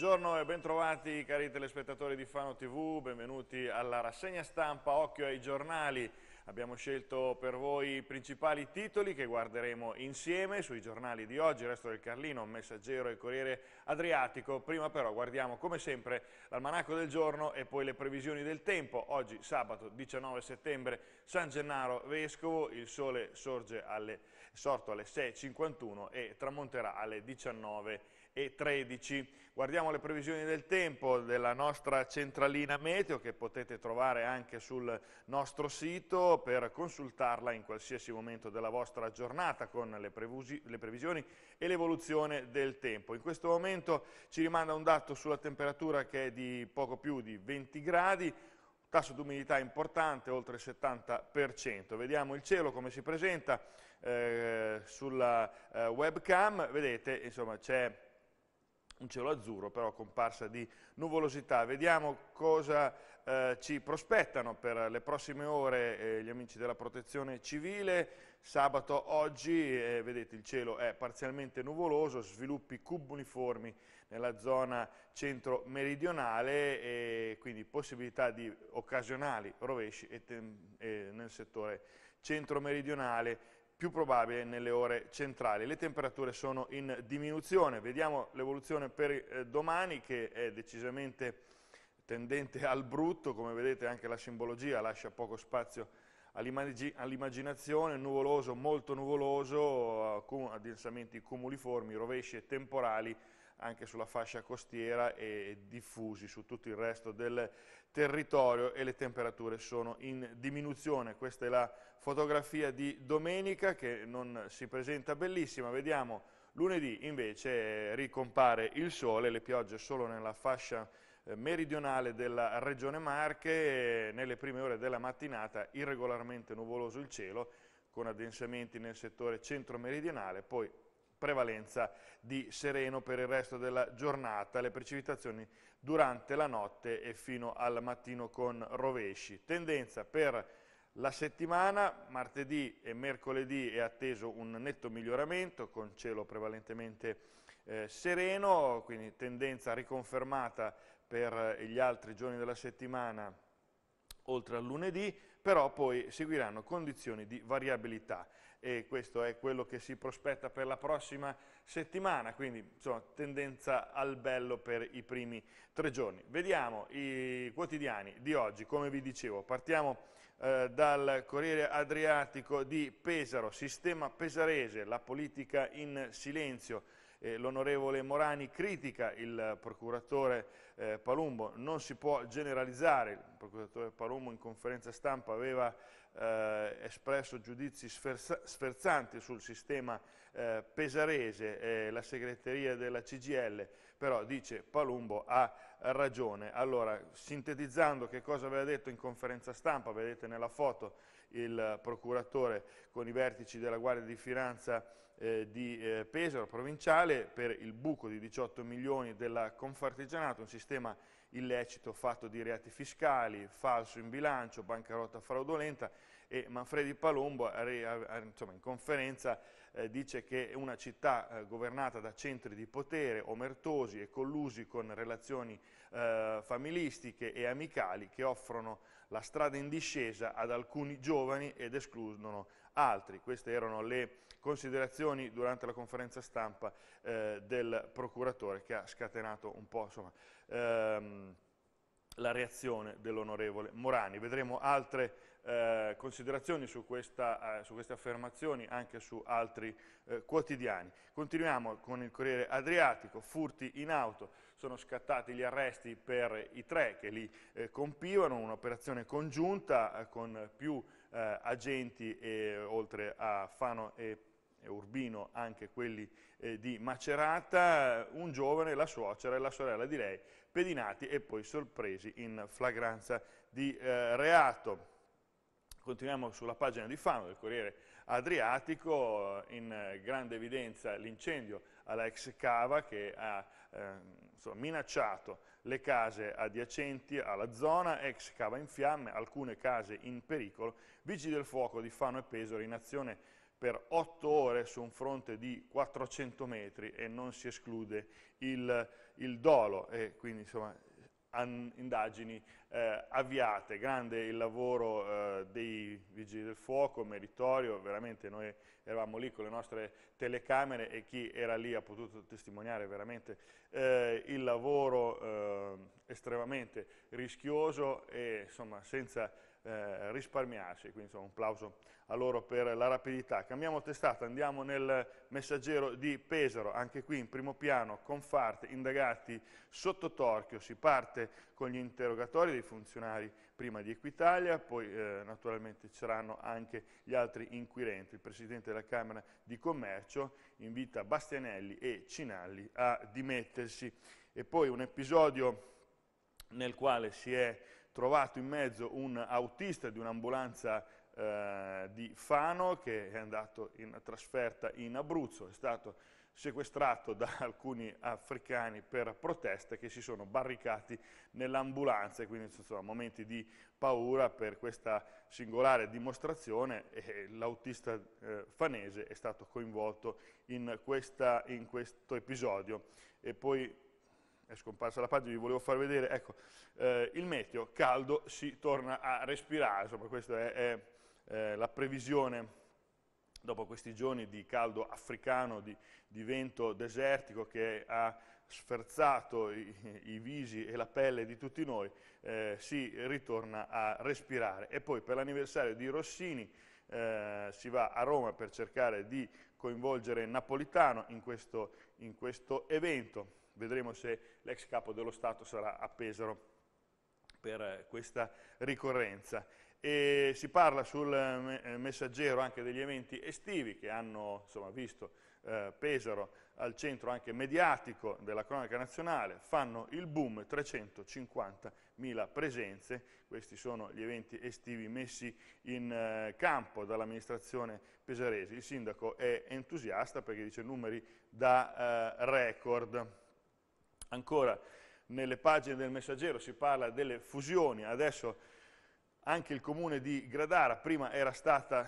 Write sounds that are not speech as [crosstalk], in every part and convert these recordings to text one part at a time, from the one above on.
Buongiorno e bentrovati cari telespettatori di Fano TV, benvenuti alla rassegna stampa Occhio ai giornali. Abbiamo scelto per voi i principali titoli che guarderemo insieme sui giornali di oggi, il Resto del Carlino, Messaggero e Corriere Adriatico. Prima però guardiamo come sempre l'almanacco del giorno e poi le previsioni del tempo. Oggi sabato 19 settembre San Gennaro Vescovo, il sole sorge alle, sorto alle 6.51 e tramonterà alle 19.00. 13. Guardiamo le previsioni del tempo della nostra centralina meteo che potete trovare anche sul nostro sito per consultarla in qualsiasi momento della vostra giornata con le, le previsioni e l'evoluzione del tempo. In questo momento ci rimanda un dato sulla temperatura che è di poco più di 20 gradi, tasso di umidità importante, oltre il 70%. Vediamo il cielo come si presenta eh, sulla eh, webcam, vedete, insomma, c'è un cielo azzurro, però comparsa di nuvolosità. Vediamo cosa eh, ci prospettano per le prossime ore eh, gli amici della protezione civile. Sabato oggi, eh, vedete, il cielo è parzialmente nuvoloso, sviluppi cubuniformi nella zona centro-meridionale e quindi possibilità di occasionali rovesci e, e nel settore centro-meridionale più probabile nelle ore centrali. Le temperature sono in diminuzione, vediamo l'evoluzione per eh, domani che è decisamente tendente al brutto, come vedete anche la simbologia lascia poco spazio all'immaginazione, nuvoloso, molto nuvoloso, cum addensamenti cumuliformi, rovesci e temporali anche sulla fascia costiera e diffusi su tutto il resto del territorio e le temperature sono in diminuzione. Questa è la fotografia di domenica che non si presenta bellissima, vediamo lunedì invece ricompare il sole, le piogge solo nella fascia eh, meridionale della regione Marche, nelle prime ore della mattinata irregolarmente nuvoloso il cielo, con addensamenti nel settore centro-meridionale, poi prevalenza di sereno per il resto della giornata, le precipitazioni durante la notte e fino al mattino con rovesci. Tendenza per la settimana, martedì e mercoledì è atteso un netto miglioramento con cielo prevalentemente eh, sereno, quindi tendenza riconfermata per gli altri giorni della settimana oltre al lunedì, però poi seguiranno condizioni di variabilità e questo è quello che si prospetta per la prossima settimana, quindi insomma, tendenza al bello per i primi tre giorni. Vediamo i quotidiani di oggi, come vi dicevo, partiamo eh, dal Corriere Adriatico di Pesaro, sistema pesarese, la politica in silenzio. Eh, L'onorevole Morani critica il procuratore eh, Palumbo, non si può generalizzare, il procuratore Palumbo in conferenza stampa aveva eh, espresso giudizi sferza, sferzanti sul sistema eh, pesarese, eh, la segreteria della CGL, però dice Palumbo ha ragione. Allora, sintetizzando che cosa aveva detto in conferenza stampa, vedete nella foto il procuratore con i vertici della Guardia di Finanza eh, di eh, Pesaro provinciale per il buco di 18 milioni della Confartigianato, un sistema illecito fatto di reati fiscali, falso in bilancio, bancarotta fraudolenta e Manfredi Palombo insomma, in conferenza eh, dice che una città eh, governata da centri di potere omertosi e collusi con relazioni eh, familistiche e amicali che offrono la strada in discesa ad alcuni giovani ed escludono altri. Queste erano le considerazioni durante la conferenza stampa eh, del procuratore che ha scatenato un po' insomma, ehm, la reazione dell'onorevole Morani. Vedremo altre eh, considerazioni su, questa, eh, su, queste affermazioni anche su altri eh, quotidiani. Continuiamo con il Corriere Adriatico, furti in auto, sono scattati gli arresti per i tre che li eh, compivano, un'operazione congiunta eh, con più eh, agenti, e, oltre a Fano e, e Urbino, anche quelli eh, di Macerata, un giovane, la suocera e la sorella di lei, pedinati e poi sorpresi in flagranza di eh, reato. Continuiamo sulla pagina di Fano del Corriere Adriatico, in eh, grande evidenza l'incendio alla ex cava che ha eh, insomma, minacciato le case adiacenti alla zona, ex cava in fiamme, alcune case in pericolo, vigili del fuoco di Fano e Pesaro in azione per 8 ore su un fronte di 400 metri e non si esclude il, il dolo e quindi insomma indagini eh, avviate. Grande il lavoro eh, dei Vigili del Fuoco, meritorio, veramente noi eravamo lì con le nostre telecamere e chi era lì ha potuto testimoniare veramente eh, il lavoro eh, estremamente rischioso e insomma senza eh, risparmiarsi, quindi insomma un applauso a loro per la rapidità. Cambiamo testata, andiamo nel messaggero di Pesaro, anche qui in primo piano, con Fart, indagati sotto torchio, si parte con gli interrogatori dei funzionari prima di Equitalia, poi eh, naturalmente ci saranno anche gli altri inquirenti, il Presidente della Camera di Commercio invita Bastianelli e Cinalli a dimettersi e poi un episodio nel quale si è trovato in mezzo un autista di un'ambulanza eh, di Fano che è andato in trasferta in Abruzzo, è stato sequestrato da alcuni africani per proteste che si sono barricati nell'ambulanza e quindi insomma momenti di paura per questa singolare dimostrazione e l'autista eh, fanese è stato coinvolto in, questa, in questo episodio e poi è scomparsa la pagina, vi volevo far vedere, ecco, eh, il meteo, caldo, si torna a respirare, insomma questa è, è eh, la previsione dopo questi giorni di caldo africano, di, di vento desertico che ha sferzato i, i, visi e la pelle di tutti noi, eh, si ritorna a respirare. E poi per l'anniversario di Rossini eh, si va a Roma per cercare di coinvolgere Napolitano in questo, in questo evento vedremo se l'ex capo dello Stato sarà a Pesaro per questa ricorrenza. E si parla sul messaggero anche degli eventi estivi che hanno insomma, visto eh, Pesaro al centro anche mediatico della cronaca nazionale, fanno il boom 350.000 presenze, questi sono gli eventi estivi messi in eh, campo dall'amministrazione pesarese. Il sindaco è entusiasta perché dice numeri da eh, record. Ancora nelle pagine del messaggero si parla delle fusioni, adesso anche il comune di Gradara, prima era stata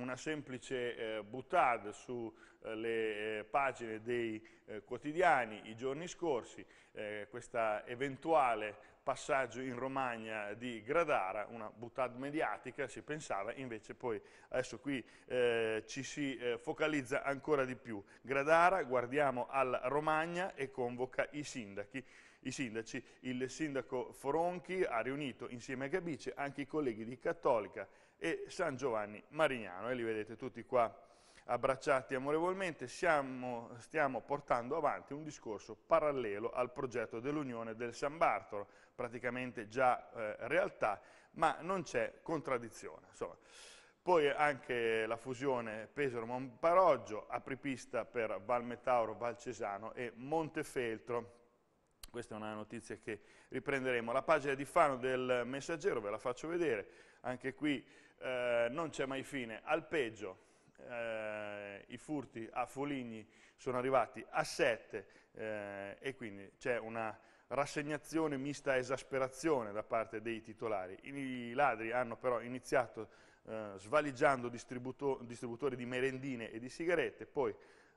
una semplice eh, buttad sulle eh, eh, pagine dei eh, quotidiani i giorni scorsi, eh, questo eventuale passaggio in Romagna di Gradara, una buttad mediatica si pensava, invece poi adesso qui eh, ci si focalizza ancora di più. Gradara, guardiamo alla Romagna e convoca i sindachi i sindaci. Il sindaco Foronchi ha riunito insieme a Gabice anche i colleghi di Cattolica, e San Giovanni Marignano, e li vedete tutti qua abbracciati amorevolmente, siamo, stiamo portando avanti un discorso parallelo al progetto dell'Unione del San Bartolo, praticamente già eh, realtà, ma non c'è contraddizione. Insomma. Poi anche la fusione Pesaro-Monparoggio, apripista per Valmetauro, Valcesano e Montefeltro. Questa è una notizia che riprenderemo. La pagina di Fano del Messaggero, ve la faccio vedere, anche qui eh, non c'è mai fine. Al peggio eh, i furti a Foligni sono arrivati a 7 eh, e quindi c'è una rassegnazione mista a esasperazione da parte dei titolari. I ladri hanno però iniziato eh, svaligiando distributo distributori di merendine e di sigarette, poi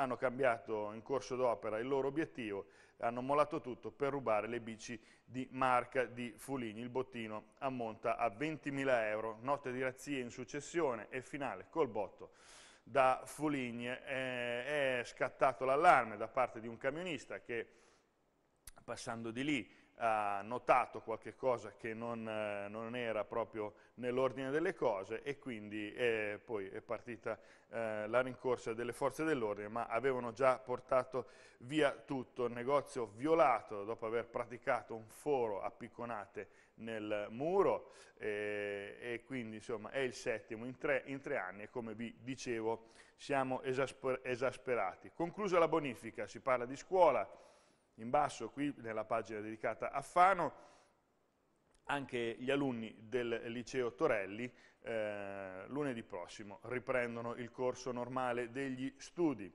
hanno cambiato in corso d'opera il loro obiettivo, hanno mollato tutto per rubare le bici di marca di Fulini. Il bottino ammonta a 20.000 euro, notte di razzie in successione e finale col botto da Fulini. Eh, è scattato l'allarme da parte di un camionista che passando di lì ha notato qualche cosa che non, eh, non era proprio nell'ordine delle cose e quindi eh, poi è partita eh, la rincorsa delle forze dell'ordine, ma avevano già portato via tutto, il negozio violato dopo aver praticato un foro a picconate nel muro eh, e quindi insomma è il settimo in tre, in tre anni e come vi dicevo siamo esasper esasperati. Conclusa la bonifica, si parla di scuola, in basso, qui nella pagina dedicata a Fano, anche gli alunni del liceo Torelli eh, lunedì prossimo riprendono il corso normale degli studi.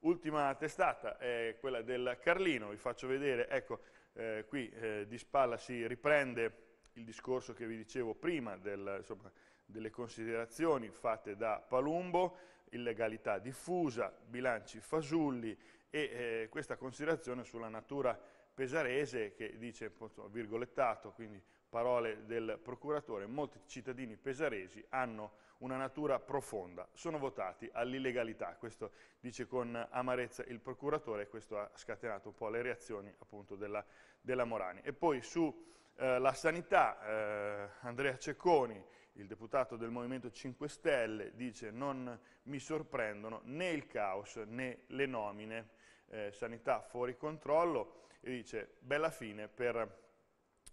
Ultima testata è quella del Carlino, vi faccio vedere, ecco eh, qui eh, di spalla si riprende il discorso che vi dicevo prima del, insomma, delle considerazioni fatte da Palumbo, illegalità diffusa, bilanci fasulli e eh, questa considerazione sulla natura pesarese che dice, appunto, virgolettato, quindi parole del procuratore, molti cittadini pesaresi hanno una natura profonda, sono votati all'illegalità, questo dice con amarezza il procuratore e questo ha scatenato un po' le reazioni appunto della, della Morani. E poi sulla eh, sanità, eh, Andrea Cecconi, il deputato del Movimento 5 Stelle, dice non mi sorprendono né il caos né le nomine eh, sanità fuori controllo e dice bella fine per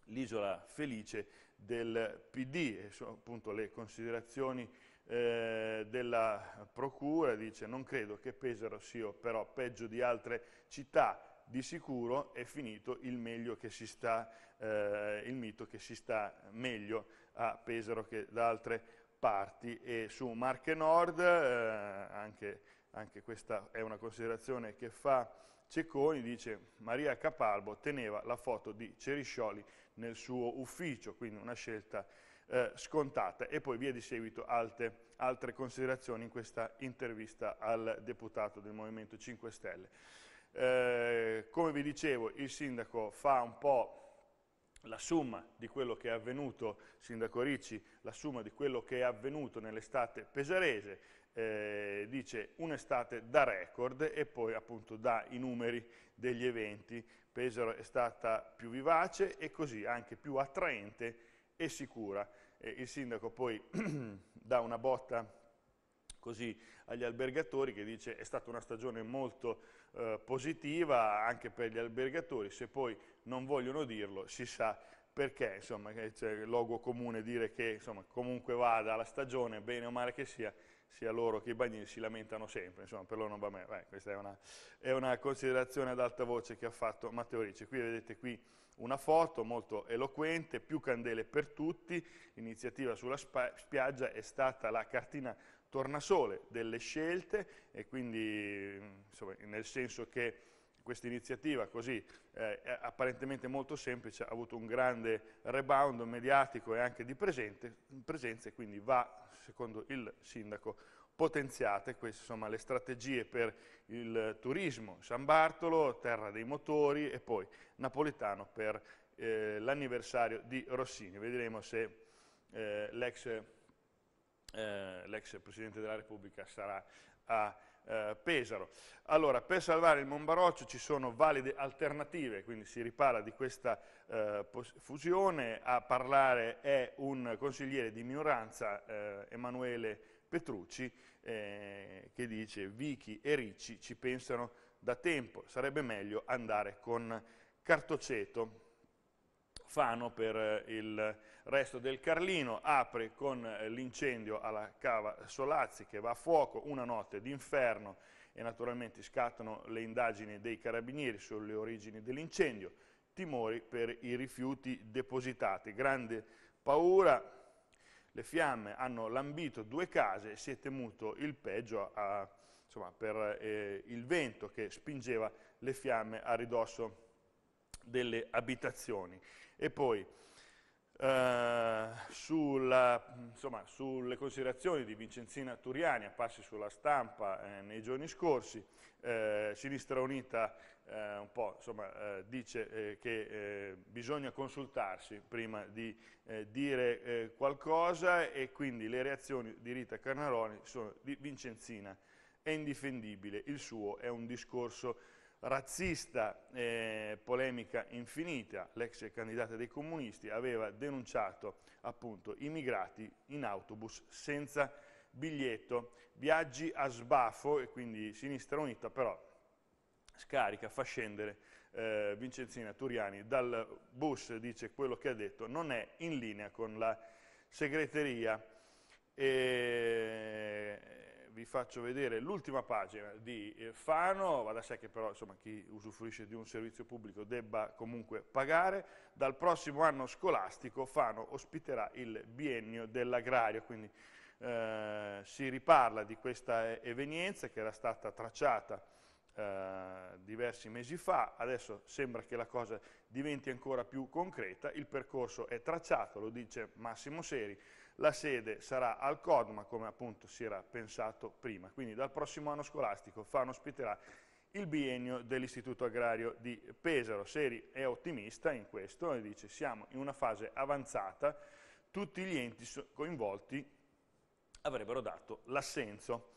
l'isola felice del PD, e sono appunto le considerazioni eh, della procura, dice non credo che Pesaro sia però peggio di altre città, di sicuro è finito il, sta, eh, il, mito che si sta meglio a Pesaro che da altre parti e su Marche Nord, eh, anche anche questa è una considerazione che fa Cecconi, dice Maria Capalbo teneva la foto di Ceriscioli nel suo ufficio, quindi una scelta eh, scontata e poi via di seguito alte, altre, considerazioni in questa intervista al deputato del Movimento 5 Stelle. Eh, come vi dicevo il sindaco fa un po' la somma di quello che è avvenuto, Sindaco Ricci, la somma di quello che è avvenuto nell'estate pesarese, eh, dice un'estate da record e poi appunto dà i numeri degli eventi. Pesaro è stata più vivace e così anche più attraente e sicura. Eh, il sindaco poi [clears throat] dà una botta così agli albergatori che dice è stata una stagione molto eh, positiva anche per gli albergatori, se poi non vogliono dirlo si sa perché, insomma, c'è il logo comune dire che insomma, comunque vada la stagione, bene o male che sia, sia loro che i bagnini si lamentano sempre, insomma per loro non va bene, Beh, questa è una, è una, considerazione ad alta voce che ha fatto Matteo Ricci. Qui vedete qui una foto molto eloquente, più candele per tutti, l'iniziativa sulla spiaggia è stata la cartina tornasole delle scelte e quindi insomma, nel senso che questa iniziativa così eh, apparentemente molto semplice ha avuto un grande rebound mediatico e anche di presente, presenza e quindi va, secondo il sindaco, potenziate queste insomma, le strategie per il turismo, San Bartolo, Terra dei Motori e poi Napolitano per eh, l'anniversario di Rossini. Vedremo se eh, l'ex eh, Presidente della Repubblica sarà a eh, Pesaro. Allora, per salvare il Monbaroccio ci sono valide alternative, quindi si ripara di questa eh, fusione, a parlare è un consigliere di minoranza, eh, Emanuele Petrucci, eh, che dice Vichi e Ricci ci pensano da tempo, sarebbe meglio andare con Cartoceto. Fano per eh, il resto del Carlino, apre con eh, l'incendio alla cava Solazzi che va a fuoco, una notte d'inferno e naturalmente scattano le indagini dei carabinieri sulle origini dell'incendio, timori per i rifiuti depositati, grande paura, le fiamme hanno lambito due case e si è temuto il peggio a, insomma, per eh, il vento che spingeva le fiamme a ridosso delle abitazioni. E poi eh, sulla, insomma, sulle considerazioni di Vincenzina Turiani, apparsi sulla stampa eh, nei giorni scorsi, eh, Sinistra Unita eh, un po', insomma, eh, dice eh, che bisogna consultarsi prima di dire qualcosa e quindi le reazioni di Rita Carnaroni sono di Vincenzina è indifendibile, il suo è un discorso razzista, eh, polemica infinita, l'ex candidata dei comunisti aveva denunciato appunto immigrati in autobus senza biglietto, viaggi a sbafo e quindi Sinistra Unita però scarica, fa scendere eh, Vincenzina Turiani dal bus, dice quello che ha detto, non è in linea con la segreteria. E vi faccio vedere l'ultima pagina di eh, Fano, va da sé che però insomma, chi usufruisce di un servizio pubblico debba comunque pagare, dal prossimo anno scolastico Fano ospiterà il biennio dell'agrario, quindi eh, si riparla di questa eh, evenienza che era stata tracciata eh, diversi mesi fa, adesso sembra che la cosa diventi ancora più concreta, il percorso è tracciato, lo dice Massimo Seri, la sede sarà al CODMA, come appunto si era pensato prima, quindi dal prossimo anno scolastico FAN ospiterà il biennio dell'Istituto Agrario di Pesaro. Seri è ottimista in questo e dice siamo in una fase avanzata, tutti gli enti coinvolti avrebbero dato l'assenso.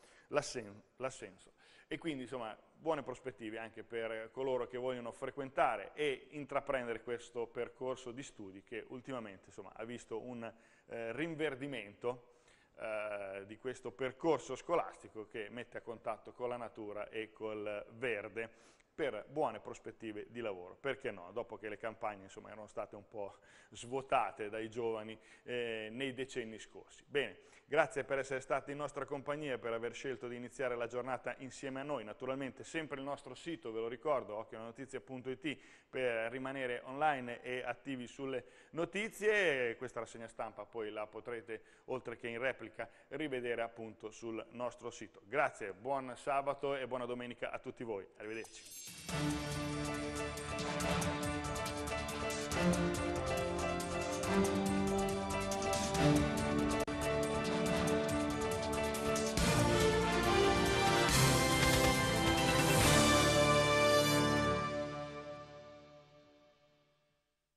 E quindi, insomma, buone prospettive anche per coloro che vogliono frequentare e intraprendere questo percorso di studi che ultimamente insomma, ha visto un eh, rinverdimento eh, di questo percorso scolastico che mette a contatto con la natura e col verde per buone prospettive di lavoro. Perché no? Dopo che le campagne insomma, erano state un po' svuotate dai giovani eh, nei decenni scorsi. Bene, grazie per essere stati in nostra compagnia, per aver scelto di iniziare la giornata insieme a noi. Naturalmente sempre il nostro sito, ve lo ricordo, occhionotizia.it per rimanere online e attivi sulle notizie. Questa rassegna stampa poi la potrete, oltre che in replica, rivedere appunto sul nostro sito. Grazie, buon sabato e buona domenica a tutti voi. Arrivederci. Thank you.